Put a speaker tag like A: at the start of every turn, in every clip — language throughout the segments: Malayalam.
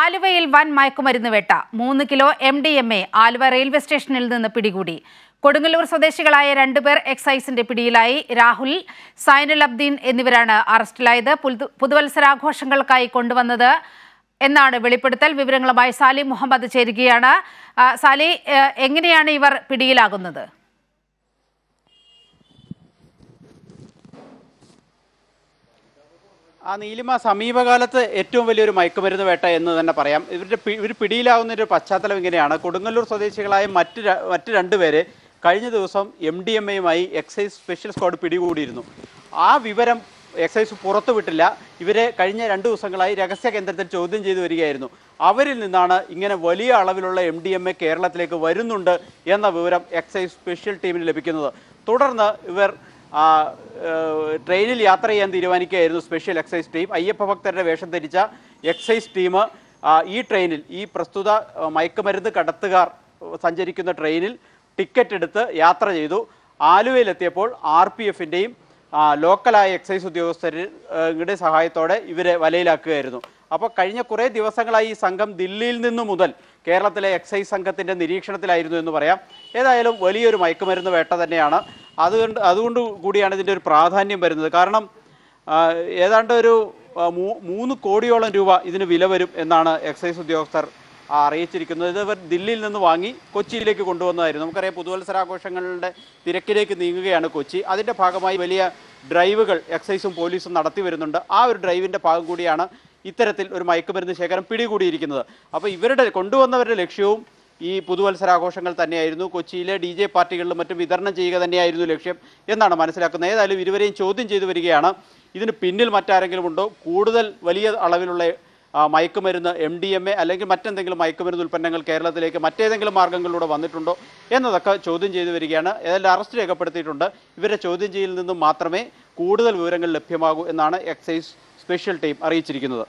A: ആലുവയിൽ വൻ മയക്കുമരുന്ന് വേട്ട മൂന്ന് കിലോ M D M A Aluva railway സ്റ്റേഷനിൽ നിന്ന് പിടികൂടി കൊടുങ്ങല്ലൂർ സ്വദേശികളായ രണ്ടുപേർ എക്സൈസിന്റെ പിടിയിലായി രാഹുൽ സൈനുൽ അബ്ദീൻ എന്നിവരാണ് അറസ്റ്റിലായത് പുതുവത്സരാഘോഷങ്ങൾക്കായി കൊണ്ടുവന്നത് എന്നാണ് വെളിപ്പെടുത്തൽ വിവരങ്ങളുമായി സാലി മുഹമ്മദ് ചേരുകയാണ് സാലി എങ്ങനെയാണ് ഇവർ പിടിയിലാകുന്നത്
B: ആ നീലിമ സമീപകാലത്ത് ഏറ്റവും വലിയൊരു മയക്കുമരുന്ന് വേട്ട എന്ന് തന്നെ പറയാം ഇവരുടെ ഇവർ പിടിയിലാവുന്ന ഒരു പശ്ചാത്തലം ഇങ്ങനെയാണ് കൊടുങ്ങല്ലൂർ സ്വദേശികളായ മറ്റ് മറ്റ് രണ്ടുപേരെ കഴിഞ്ഞ ദിവസം എം ഡി എം എയുമായി എക്സൈസ് സ്പെഷ്യൽ സ്ക്വാഡ് പിടികൂടിയിരുന്നു ആ വിവരം എക്സൈസ് പുറത്തുവിട്ടില്ല ഇവരെ കഴിഞ്ഞ രണ്ട് ദിവസങ്ങളായി രഹസ്യ കേന്ദ്രത്തിൽ ചോദ്യം ചെയ്തു വരികയായിരുന്നു അവരിൽ നിന്നാണ് ഇങ്ങനെ വലിയ അളവിലുള്ള എം ഡി എം എ കേരളത്തിലേക്ക് വരുന്നുണ്ട് എന്ന വിവരം എക്സൈസ് സ്പെഷ്യൽ ടീമിന് ലഭിക്കുന്നത് തുടർന്ന് ഇവർ ട്രെയിനിൽ യാത്ര ചെയ്യാൻ തീരുമാനിക്കുകയായിരുന്നു സ്പെഷ്യൽ എക്സൈസ് ടീം അയ്യപ്പ ഭക്തരുടെ വേഷം ധരിച്ച എക്സൈസ് ടീം ഈ ട്രെയിനിൽ ഈ പ്രസ്തുത മയക്കുമരുന്ന് കടത്തുകാർ സഞ്ചരിക്കുന്ന ട്രെയിനിൽ ടിക്കറ്റ് എടുത്ത് യാത്ര ചെയ്തു ആലുവയിലെത്തിയപ്പോൾ ആർ പി എഫിൻ്റെയും ലോക്കലായ എക്സൈസ് ഉദ്യോഗസ്ഥരുടെ സഹായത്തോടെ ഇവരെ വലയിലാക്കുകയായിരുന്നു അപ്പോൾ കഴിഞ്ഞ കുറേ ദിവസങ്ങളായി ഈ സംഘം ദില്ലിയിൽ നിന്നു മുതൽ കേരളത്തിലെ എക്സൈസ് സംഘത്തിൻ്റെ നിരീക്ഷണത്തിലായിരുന്നു എന്ന് പറയാം ഏതായാലും വലിയൊരു മയക്കുമരുന്ന് വേട്ട തന്നെയാണ് അതുകൊണ്ട് അതുകൊണ്ട് കൂടിയാണ് ഇതിൻ്റെ ഒരു പ്രാധാന്യം വരുന്നത് കാരണം ഏതാണ്ട് ഒരു മൂന്ന് കോടിയോളം രൂപ ഇതിന് വില വരും എന്നാണ് എക്സൈസ് ഉദ്യോഗസ്ഥർ അറിയിച്ചിരിക്കുന്നത് ഇത് ഇവർ ദില്ലിയിൽ നിന്ന് വാങ്ങി കൊച്ചിയിലേക്ക് കൊണ്ടുവന്നതായിരുന്നു നമുക്കറിയാം പുതുവത്സരാഘോഷങ്ങളുടെ തിരക്കിലേക്ക് നീങ്ങുകയാണ് കൊച്ചി അതിൻ്റെ ഭാഗമായി വലിയ ഡ്രൈവുകൾ എക്സൈസും പോലീസും നടത്തി വരുന്നുണ്ട് ആ ഒരു ഡ്രൈവിൻ്റെ ഭാഗം കൂടിയാണ് ഇത്തരത്തിൽ ഒരു മയക്കുമരുന്ന് ശേഖരം പിടികൂടിയിരിക്കുന്നത് അപ്പോൾ ഇവരുടെ കൊണ്ടുവന്നവരുടെ ലക്ഷ്യവും ഈ പുതുവത്സരാഘോഷങ്ങൾ തന്നെയായിരുന്നു കൊച്ചിയിലെ ഡി ജെ പാർട്ടികളിലും മറ്റും വിതരണം ചെയ്യുക തന്നെയായിരുന്നു ലക്ഷ്യം എന്നാണ് മനസ്സിലാക്കുന്നത് ഏതായാലും ഇരുവരെയും ചോദ്യം ചെയ്തു വരികയാണ് ഇതിന് പിന്നിൽ മറ്റാരെങ്കിലും ഉണ്ടോ കൂടുതൽ വലിയ അളവിലുള്ള മയക്കുമരുന്ന് എം ഡി എം എ അല്ലെങ്കിൽ മറ്റെന്തെങ്കിലും മയക്കുമരുന്ന് ഉൽപ്പന്നങ്ങൾ കേരളത്തിലേക്ക് മറ്റേതെങ്കിലും മാർഗങ്ങളിലൂടെ വന്നിട്ടുണ്ടോ എന്നതൊക്കെ ചോദ്യം ചെയ്തു വരികയാണ് ഏതെല്ലാം അറസ്റ്റ് രേഖപ്പെടുത്തിയിട്ടുണ്ട് ഇവരെ ചോദ്യം ചെയ്യലിൽ നിന്നും മാത്രമേ കൂടുതൽ വിവരങ്ങൾ ലഭ്യമാകൂ എന്നാണ് എക്സൈസ് സ്പെഷ്യൽ ടീം അറിയിച്ചിരിക്കുന്നത്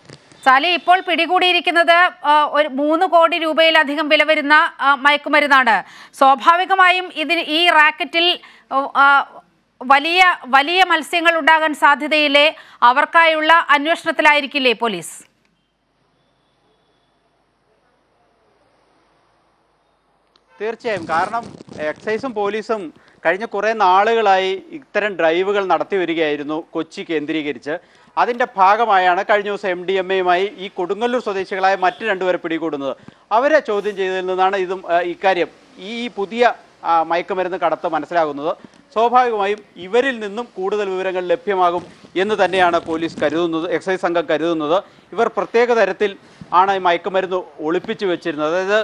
A: സാലി ഇപ്പോൾ പിടികൂടിയിരിക്കുന്നത് ഒരു മൂന്ന് കോടി രൂപയിലധികം വില വരുന്ന മയക്കുമരുന്നാണ് സ്വാഭാവികമായും ഇതിന് ഈ റാക്കറ്റിൽ വലിയ വലിയ മത്സ്യങ്ങൾ ഉണ്ടാകാൻ സാധ്യതയില്ലേ അവർക്കായുള്ള അന്വേഷണത്തിലായിരിക്കില്ലേ പോലീസ്
B: തീർച്ചയായും കാരണം എക്സൈസും പോലീസും കഴിഞ്ഞ കുറേ നാളുകളായി ഇത്തരം ഡ്രൈവുകൾ നടത്തി വരികയായിരുന്നു കൊച്ചി കേന്ദ്രീകരിച്ച് അതിൻ്റെ ഭാഗമായാണ് കഴിഞ്ഞ ദിവസം എം ഡി എം എയുമായി ഈ കൊടുങ്ങല്ലൂർ സ്വദേശികളായ മറ്റു രണ്ടുപേരെ പിടികൂടുന്നത് അവരെ ചോദ്യം ചെയ്തതിൽ നിന്നാണ് ഇതും ഇക്കാര്യം ഈ പുതിയ മയക്കുമരുന്ന് കടത്ത് മനസ്സിലാകുന്നത് സ്വാഭാവികമായും ഇവരിൽ നിന്നും കൂടുതൽ വിവരങ്ങൾ ലഭ്യമാകും എന്ന് തന്നെയാണ് പോലീസ് കരുതുന്നത് എക്സൈസ് സംഘം കരുതുന്നത് ഇവർ പ്രത്യേക തരത്തിൽ ആണ് ഈ മയക്കുമരുന്ന് ഒളിപ്പിച്ചു വെച്ചിരുന്നത് അതായത്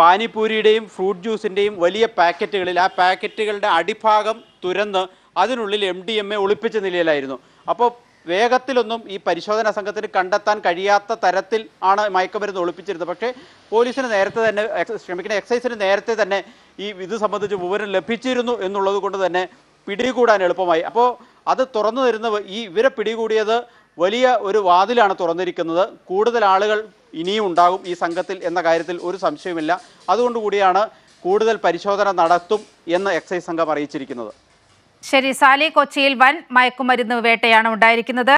B: പാനിപൂരിയുടെയും ഫ്രൂട്ട് ജ്യൂസിൻ്റെയും വലിയ പാക്കറ്റുകളിൽ ആ പാക്കറ്റുകളുടെ അടിഭാഗം തുരന്ന് അതിനുള്ളിൽ എം ഡി എം എ ഒളിപ്പിച്ച നിലയിലായിരുന്നു അപ്പോൾ വേഗത്തിലൊന്നും ഈ പരിശോധനാ സംഘത്തിന് കണ്ടെത്താൻ കഴിയാത്ത തരത്തിൽ ആണ് മയക്കുമരുന്ന് ഒളിപ്പിച്ചിരുന്നത് പക്ഷേ പോലീസിന് നേരത്തെ തന്നെ ശ്രമിക്കുന്ന എക്സൈസിന് നേരത്തെ തന്നെ ഈ ഇത് സംബന്ധിച്ച് വിവരം ലഭിച്ചിരുന്നു എന്നുള്ളത് കൊണ്ട് തന്നെ പിടികൂടാൻ എളുപ്പമായി അപ്പോൾ അത് തുറന്നു തരുന്ന ഈ ഇവരെ പിടികൂടിയത് വലിയ ഒരു വാതിലാണ് തുറന്നിരിക്കുന്നത് കൂടുതൽ ആളുകൾ ഇനിയും ഉണ്ടാകും ഈ സംഘത്തിൽ എന്ന കാര്യത്തിൽ ഒരു സംശയമില്ല അതുകൊണ്ടുകൂടിയാണ് കൂടുതൽ പരിശോധന നടത്തും എന്ന് എക്സൈസ് സംഘം അറിയിച്ചിരിക്കുന്നത്
A: ശരി സാലി കൊച്ചിയിൽ വൻ മയക്കുമരുന്ന് വേട്ടയാണ് ഉണ്ടായിരിക്കുന്നത്